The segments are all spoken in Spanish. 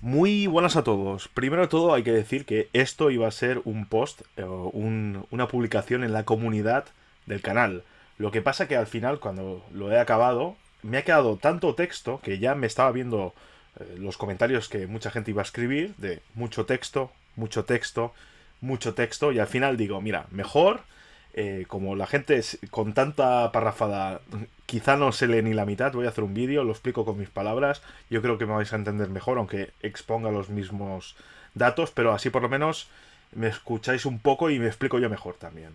Muy buenas a todos. Primero de todo hay que decir que esto iba a ser un post, eh, un, una publicación en la comunidad del canal. Lo que pasa que al final cuando lo he acabado me ha quedado tanto texto que ya me estaba viendo eh, los comentarios que mucha gente iba a escribir de mucho texto, mucho texto, mucho texto y al final digo, mira, mejor eh, como la gente es, con tanta parrafada quizá no se lee ni la mitad, voy a hacer un vídeo, lo explico con mis palabras, yo creo que me vais a entender mejor, aunque exponga los mismos datos, pero así por lo menos me escucháis un poco y me explico yo mejor también.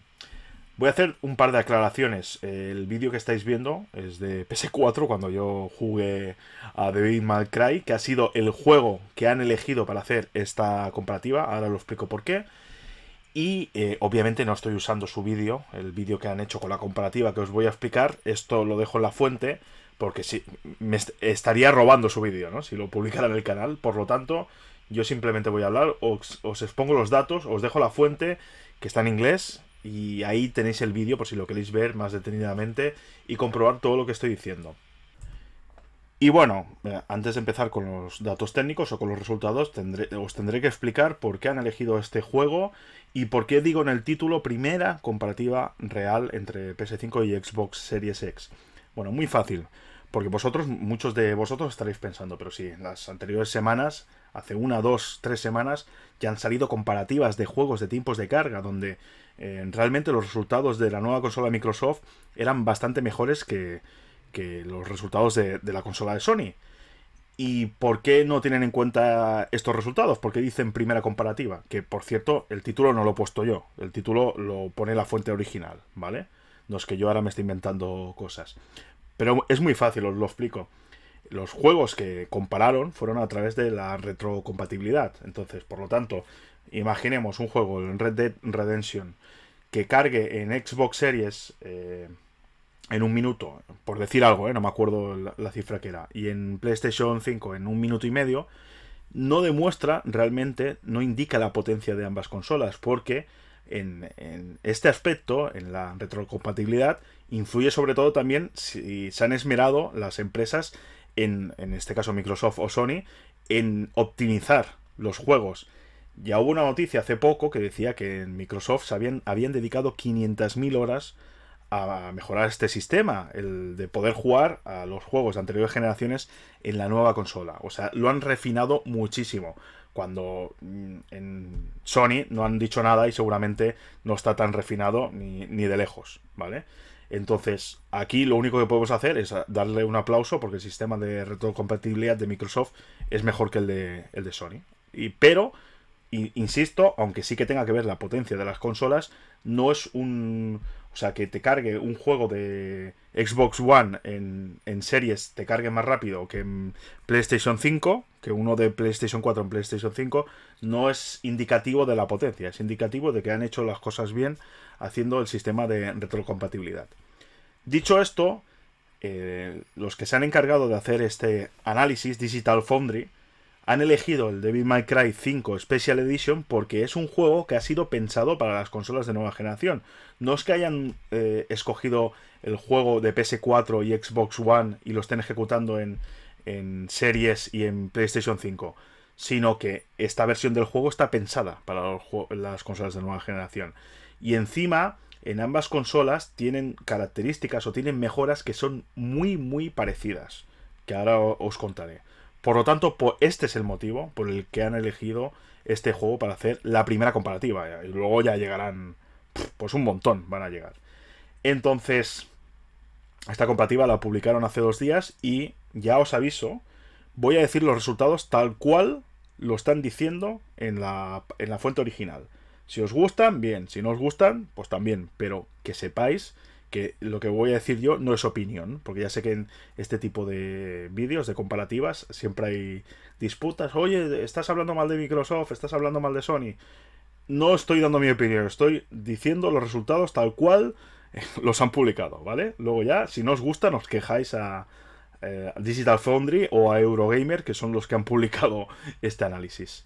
Voy a hacer un par de aclaraciones. El vídeo que estáis viendo es de PS4, cuando yo jugué a David Cry, que ha sido el juego que han elegido para hacer esta comparativa. Ahora lo explico por qué. Y eh, obviamente no estoy usando su vídeo, el vídeo que han hecho con la comparativa que os voy a explicar. Esto lo dejo en la fuente porque si, me estaría robando su vídeo, ¿no? Si lo publicara en el canal. Por lo tanto, yo simplemente voy a hablar, os expongo los datos, os dejo la fuente que está en inglés y ahí tenéis el vídeo por si lo queréis ver más detenidamente y comprobar todo lo que estoy diciendo. Y bueno, eh, antes de empezar con los datos técnicos o con los resultados, os tendré que explicar por qué han elegido este juego y por qué digo en el título primera comparativa real entre PS5 y Xbox Series X. Bueno, muy fácil, porque vosotros, muchos de vosotros estaréis pensando, pero sí, en las anteriores semanas, hace una, dos, tres semanas, ya han salido comparativas de juegos de tiempos de carga, donde eh, realmente los resultados de la nueva consola Microsoft eran bastante mejores que, que los resultados de, la consola de Sony. ¿Y por qué no tienen en cuenta estos resultados? Porque dicen primera comparativa, que por cierto, el título no lo he puesto yo, el título lo pone la fuente original, ¿vale? No es que yo ahora me esté inventando cosas. Pero es muy fácil, os lo explico. Los juegos que compararon fueron a través de la retrocompatibilidad. Entonces, por lo tanto, imaginemos un juego en Red Dead Redemption que cargue en Xbox Series, eh, en un minuto, por decir algo, ¿eh? no me acuerdo la, cifra que era, y en PlayStation 5 en un minuto y medio, no demuestra realmente, no indica la potencia de ambas consolas, porque en, este aspecto, en la retrocompatibilidad, influye sobre todo también si se han esmerado las empresas, en, en este caso Microsoft o Sony, en optimizar los juegos. Ya hubo una noticia hace poco que decía que en Microsoft se habían, habían dedicado 500.000 horas a mejorar este sistema, el de poder jugar a los juegos de anteriores generaciones en la nueva consola. O sea, lo han refinado muchísimo. Cuando mm, en Sony no han dicho nada y seguramente no está tan refinado ni, ni de lejos, ¿vale? Entonces, aquí lo único que podemos hacer es darle un aplauso porque el sistema de retrocompatibilidad de Microsoft es mejor que el de, el de Sony. Y, pero, insisto, aunque sí que tenga que ver la potencia de las consolas, no es un, o sea, que te cargue un juego de Xbox One en, series, te cargue más rápido que en PlayStation 5, que uno de PlayStation 4 en PlayStation 5, no es indicativo de la potencia, es indicativo de que han hecho las cosas bien haciendo el sistema de retrocompatibilidad. Dicho esto, eh, los que se han encargado de hacer este análisis, Digital Foundry, han elegido el Devil May Cry 5 Special Edition porque es un juego que ha sido pensado para las consolas de nueva generación. No es que hayan eh, escogido el juego de PS4 y Xbox One y lo estén ejecutando en, en series y en PlayStation 5, sino que esta versión del juego está pensada para las consolas de nueva generación. Y encima, en ambas consolas tienen características o tienen mejoras que son muy, muy parecidas, que ahora os contaré. Por lo tanto, este es el motivo por el que han elegido este juego para hacer la primera comparativa. Y luego ya llegarán, pues un montón van a llegar. Entonces, esta comparativa la publicaron hace dos días y ya os aviso, voy a decir los resultados tal cual lo están diciendo en la, en la fuente original. Si os gustan, bien. Si no os gustan, pues también. Pero que sepáis que lo que voy a decir yo no es opinión, porque ya sé que en este tipo de vídeos, de comparativas, siempre hay disputas. Oye, estás hablando mal de Microsoft, estás hablando mal de Sony. No estoy dando mi opinión, estoy diciendo los resultados tal cual eh, los han publicado, ¿vale? Luego ya, si no os gusta, nos quejáis a, eh, a Digital Foundry o a Eurogamer, que son los que han publicado este análisis.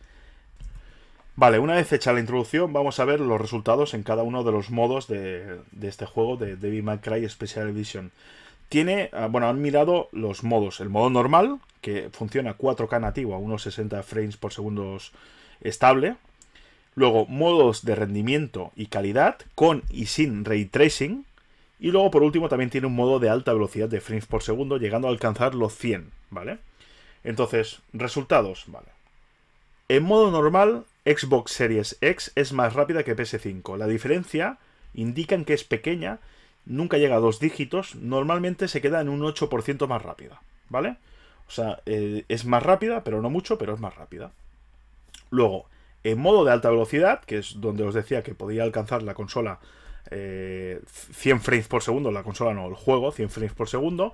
Vale, una vez hecha la introducción, vamos a ver los resultados en cada uno de los modos de, este juego de Devil May Cry Special Edition. Tiene, ah, bueno, han mirado los modos. El modo normal, que funciona 4K nativo a unos 60 frames por segundo estable. Luego, modos de rendimiento y calidad, con y sin ray tracing. Y luego, por último, también tiene un modo de alta velocidad de frames por segundo, llegando a alcanzar los 100, ¿vale? Entonces, resultados, ¿vale? En modo normal, Xbox Series X es más rápida que PS5. La diferencia indican que es pequeña, nunca llega a dos dígitos, normalmente se queda en un 8% más rápida, ¿vale? O sea, eh, es más rápida, pero no mucho, pero es más rápida. Luego, en modo de alta velocidad, que es donde os decía que podía alcanzar la consola 100 eh, frames por segundo, la consola no, el juego 100 frames por segundo,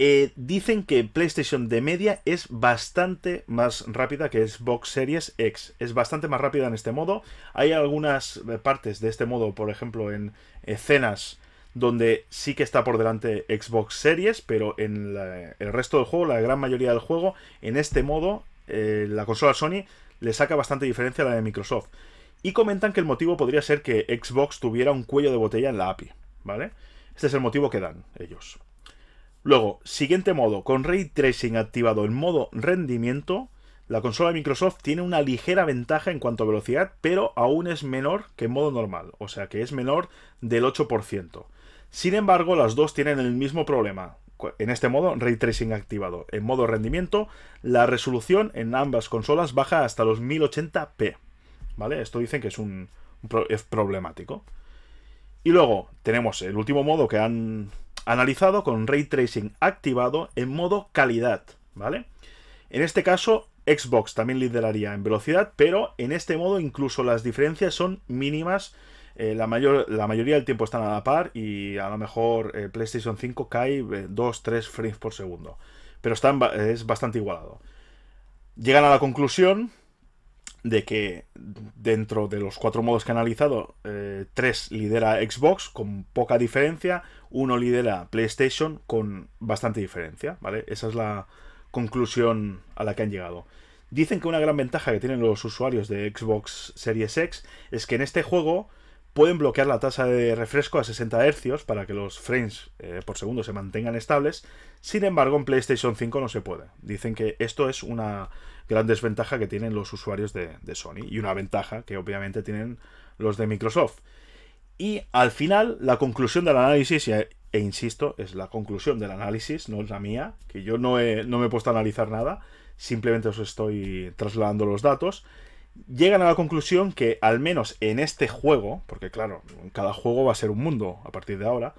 eh, dicen que PlayStation de media es bastante más rápida que Xbox Series X. Es bastante más rápida en este modo. Hay algunas eh, partes de este modo, por ejemplo, en escenas donde sí que está por delante Xbox Series, pero en el resto del juego, la gran mayoría del juego, en este modo, eh, la consola Sony le saca bastante diferencia a la de Microsoft. Y comentan que el motivo podría ser que Xbox tuviera un cuello de botella en la API, ¿vale? Este es el motivo que dan ellos. Luego, siguiente modo, con Ray Tracing activado en modo rendimiento, la consola de Microsoft tiene una ligera ventaja en cuanto a velocidad, pero aún es menor que en modo normal, o sea que es menor del 8%. Sin embargo, las dos tienen el mismo problema. En este modo, ray tracing activado. En modo rendimiento, la resolución en ambas consolas baja hasta los 1080p. ¿Vale? Esto dicen que es un, es problemático. Y luego tenemos el último modo que han analizado con ray tracing activado en modo calidad, ¿vale? En este caso, Xbox también lideraría en velocidad, pero en este modo incluso las diferencias son mínimas. Eh, la, mayor, la mayoría del tiempo están a la par y a lo mejor eh, PlayStation 5 cae 2-3 eh, frames por segundo. Pero están, es bastante igualado. Llegan a la conclusión de que dentro de los cuatro modos que han analizado, eh, tres lidera Xbox con poca diferencia, uno lidera PlayStation con bastante diferencia, ¿vale? Esa es la conclusión a la que han llegado. Dicen que una gran ventaja que tienen los usuarios de Xbox Series X es que en este juego pueden bloquear la tasa de refresco a 60 Hz para que los frames eh, por segundo se mantengan estables. Sin embargo, en PlayStation 5 no se puede. Dicen que esto es una gran desventaja que tienen los usuarios de, Sony y una ventaja que obviamente tienen los de Microsoft. Y al final, la conclusión del análisis, eh, e insisto, es la conclusión del análisis, no es la mía, que yo no, no me he puesto a analizar nada, simplemente os estoy trasladando los datos llegan a la conclusión que al menos en este juego, porque claro, cada juego va a ser un mundo a partir de ahora,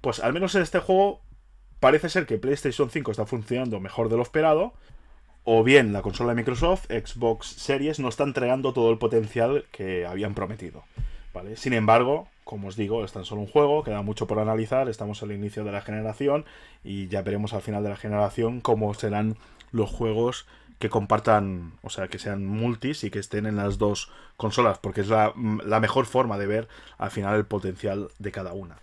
pues al menos en este juego parece ser que PlayStation 5 está funcionando mejor de lo esperado, o bien la consola de Microsoft, Xbox Series, no está entregando todo el potencial que habían prometido. ¿vale? Sin embargo, como os digo, es tan solo un juego, queda mucho por analizar, estamos al inicio de la generación y ya veremos al final de la generación cómo serán los juegos que compartan, o sea, que sean multis y que estén en las dos consolas, porque es la, mm, la mejor forma de ver al final el potencial de cada una.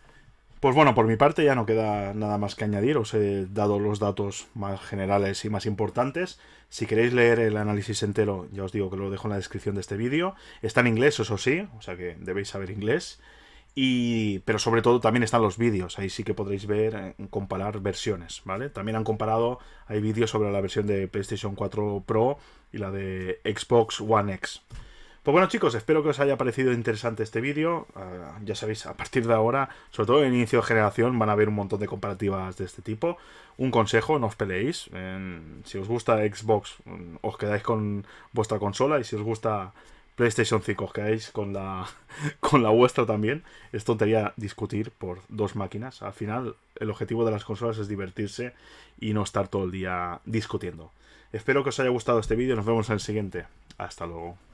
Pues bueno, por mi parte ya no queda nada más que añadir, os he dado los datos más generales y más importantes. Si queréis leer el análisis entero, ya os digo que lo dejo en la descripción de este vídeo. Está en inglés, eso sí, o sea que debéis saber inglés. Y, pero sobre todo también están los vídeos, ahí sí que podréis ver, eh, comparar versiones, ¿vale? También han comparado, hay vídeos sobre la versión de PlayStation 4 Pro y la de Xbox One X. Pues bueno chicos, espero que os haya parecido interesante este vídeo. Ah, ya sabéis, a partir de ahora, sobre todo en inicio de generación, van a haber un montón de comparativas de este tipo. Un consejo, no os peleéis. si os gusta Xbox, mm, os quedáis con vuestra consola y si os gusta PlayStation 5 os quedáis con la, con la vuestra también. Es tontería discutir por dos máquinas. Al final, el objetivo de las consolas es divertirse y no estar todo el día discutiendo. Espero que os haya gustado este vídeo. Nos vemos en el siguiente. Hasta luego.